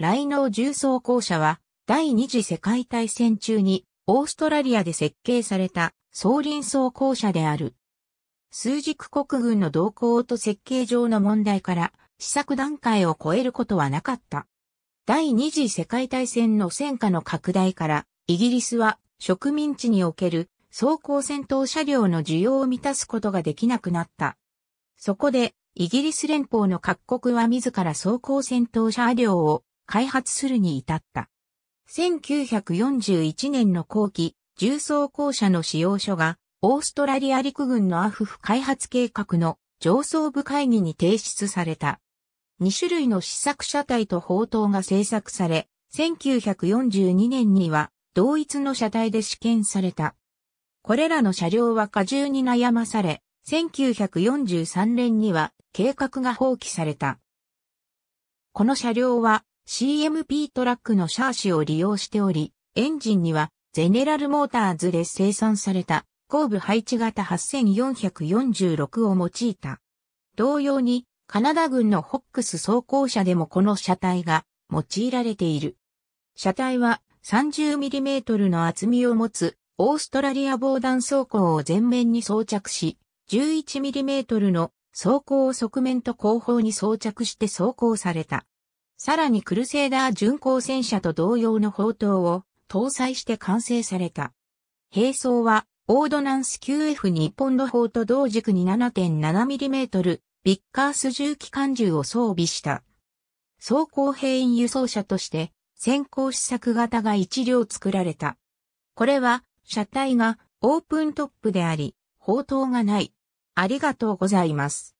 雷能重装甲車は、第二次世界大戦中に、オーストラリアで設計された、総輪装甲車である。数軸国軍の動向と設計上の問題から、試作段階を超えることはなかった。第二次世界大戦の戦火の拡大から、イギリスは植民地における装甲戦闘車両の需要を満たすことができなくなった。そこで、イギリス連邦の各国は自ら装甲戦闘車両を開発するに至った。1941年の後期、重装甲車の使用書が、オーストラリア陸軍のアフフ開発計画の上層部会議に提出された。2種類の試作車体と砲塔が製作され、1942年には同一の車体で試験された。これらの車両は過重に悩まされ、1943年には計画が放棄された。この車両は CMP トラックのシャーシを利用しており、エンジンにはゼネラルモーターズで生産された後部配置型8446を用いた。同様にカナダ軍のホックス装甲車でもこの車体が用いられている。車体は 30mm の厚みを持つオーストラリア防弾装甲を前面に装着し、11mm の装甲を側面と後方に装着して走行された。さらにクルセーダー巡航戦車と同様の砲塔を搭載して完成された。兵装は、オードナンス q f 日本の砲と同軸に 7.7mm、ビッカース重機関銃を装備した。装甲兵員輸送車として、先行試作型が1両作られた。これは、車体がオープントップであり、砲塔がない。ありがとうございます。